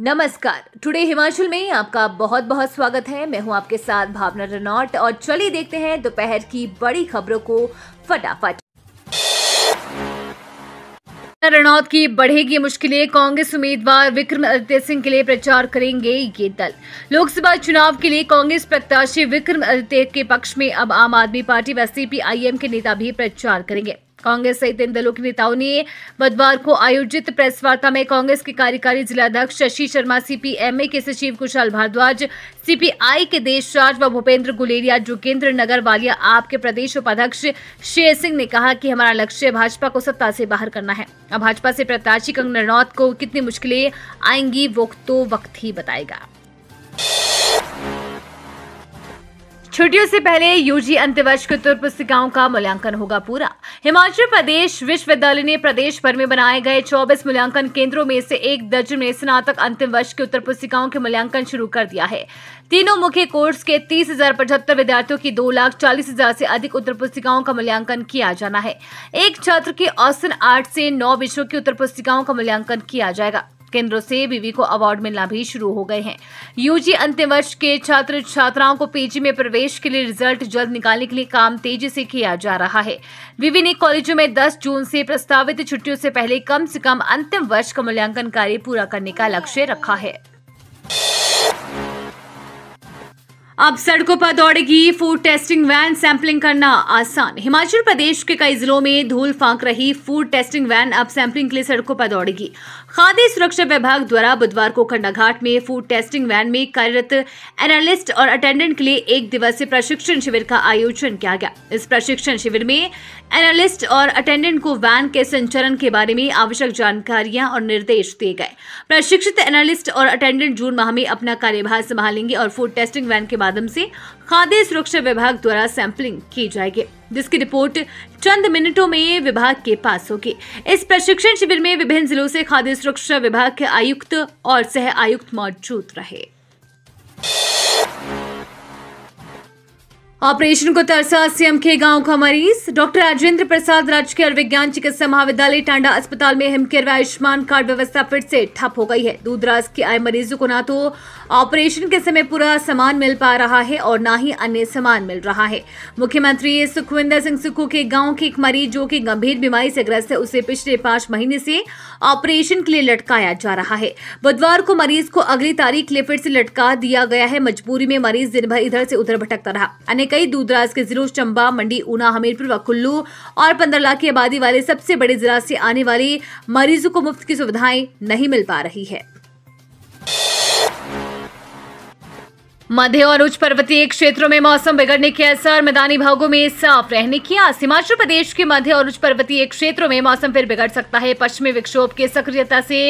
नमस्कार टुडे हिमाचल में आपका बहुत बहुत स्वागत है मैं हूं आपके साथ भावना रनौट और चलिए देखते हैं दोपहर की बड़ी खबरों को फटाफट रनौत की बढ़ेगी मुश्किलें कांग्रेस उम्मीदवार विक्रम आदित्य सिंह के लिए प्रचार करेंगे ये दल लोकसभा चुनाव के लिए कांग्रेस प्रत्याशी विक्रम आदित्य के पक्ष में अब आम आदमी पार्टी व सीपीआईएम के नेता भी प्रचार करेंगे कांग्रेस सहित इन दलों के नेताओं ने बुधवार को आयोजित प्रेस वार्ता में कांग्रेस के कार्यकारी जिलाध्यक्ष शशि शर्मा सीपीएमए के सचिव कुशाल भारद्वाज सीपीआई के देश राज व भूपेंद्र गुलेरिया जोगेंद्र नगर वालिया आपके प्रदेश उपाध्यक्ष शेर सिंह ने कहा कि हमारा लक्ष्य भाजपा को सत्ता से बाहर करना है अब भाजपा से प्रत्याशी कंगन रनौत को कितनी मुश्किलें आएंगी वो तो वक्त ही बताएगा छुट्टियों से पहले यूजी वर्ष की उत्तर पुस्तिकाओं का मूल्यांकन होगा पूरा हिमाचल प्रदेश विश्वविद्यालय ने प्रदेश भर में बनाए गए 24 मूल्यांकन केंद्रों में से एक दर्जन में स्नातक अंतिम वर्ष की उत्तर पुस्तिकाओं के मूल्यांकन शुरू कर दिया है तीनों मुख्य कोर्स के तीस विद्यार्थियों की दो लाख चालीस हजार से अधिक उत्तर पुस्तिकाओं का मूल्यांकन किया जाना है एक छात्र की औसत आठ से नौ विषयों की उत्तर पुस्तिकाओं का मूल्यांकन किया जाएगा केंद्रों से बीवी को अवार्ड मिलना भी शुरू हो गए हैं यूजी अंतिम वर्ष के छात्र छात्राओं को पीजी में प्रवेश के लिए रिजल्ट जल्द निकालने के लिए काम तेजी से किया जा रहा है ने कॉलेजों में 10 जून से प्रस्तावित छुट्टियों से पहले कम से कम अंतिम वर्ष का मूल्यांकन कार्य पूरा करने का लक्ष्य रखा है अब सड़कों पर दौड़ेगी फूड टेस्टिंग वैन सैंपलिंग करना आसान हिमाचल प्रदेश के कई जिलों में धूल फांक रही फूड टेस्टिंग वैन अब सैंपलिंग के लिए सड़कों पर दौड़ेगी खाद्य सुरक्षा विभाग द्वारा बुधवार को खंडाघाट में फूड टेस्टिंग वैन में कार्यरत एनालिस्ट और अटेंडेंट के लिए एक दिवसीय प्रशिक्षण शिविर का आयोजन किया गया इस प्रशिक्षण शिविर में एनालिस्ट और अटेंडेंट को वैन के संचालन के बारे में आवश्यक जानकारियां और निर्देश दिए गए प्रशिक्षित एनालिस्ट और अटेंडेंट जून माह में अपना कार्यभार संभालेंगे और फूड टेस्टिंग वैन के माध्यम से खाद्य सुरक्षा विभाग द्वारा सैंपलिंग की जाएगी जिसकी रिपोर्ट चंद मिनटों में विभाग के पास होगी इस प्रशिक्षण शिविर में विभिन्न जिलों से खाद्य सुरक्षा विभाग के आयुक्त और सह आयुक्त मौजूद रहे ऑपरेशन को तरसा सीएम के गांव का मरीज डॉक्टर राजेंद्र प्रसाद राजकीय आयुर्विज्ञान चिकित्सा महाविद्यालय टांडा अस्पताल में हिमकेयर व आयुष्मान कार्ड व्यवस्था फिर से ठप हो गई है दूरदराज के आए मरीजों को ना तो ऑपरेशन के समय पूरा सामान मिल पा रहा है और ना ही अन्य सामान मिल रहा है मुख्यमंत्री सुखविंदर सिंह सुक्खू के गाँव के एक मरीज जो की गंभीर बीमारी से ग्रस्त है उसे पिछले पांच महीने से ऑपरेशन के लिए लटकाया जा रहा है बुधवार को मरीज को अगली तारीख के लिए फिर से लटका दिया गया है मजबूरी में मरीज दिन भर इधर से उधर भटकता रहा अनेक कई दूरदराज के जिलों चंबा मंडी ऊना हमीरपुर व कुल्लू और पंद्रह लाख की आबादी वाले सबसे बड़े जिला से आने वाले मरीजों को मुफ्त की सुविधाएं नहीं मिल पा रही है मध्य और उच्च पर्वतीय क्षेत्रों में मौसम बिगड़ने के असर मैदानी भागों में साफ रहने की आस हिमाचल प्रदेश के मध्य और उच्च पर्वतीय क्षेत्रों में मौसम फिर बिगड़ सकता है पश्चिमी विक्षोभ के सक्रियता से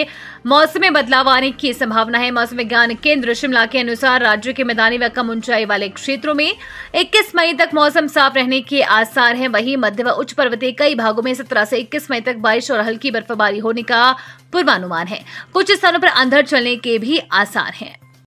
मौसम में बदलाव आने की संभावना है मौसम विज्ञान केंद्र शिमला के अनुसार राज्य के मैदानी व कम ऊंचाई वाले क्षेत्रों में इक्कीस मई तक मौसम साफ रहने के आसार है वहीं मध्य व उच्च पर्वतीय कई भागों में सत्रह से इक्कीस मई तक बारिश और हल्की बर्फबारी होने का पूर्वानुमान है कुछ स्थानों पर अंधड़ चलने के भी आसार हैं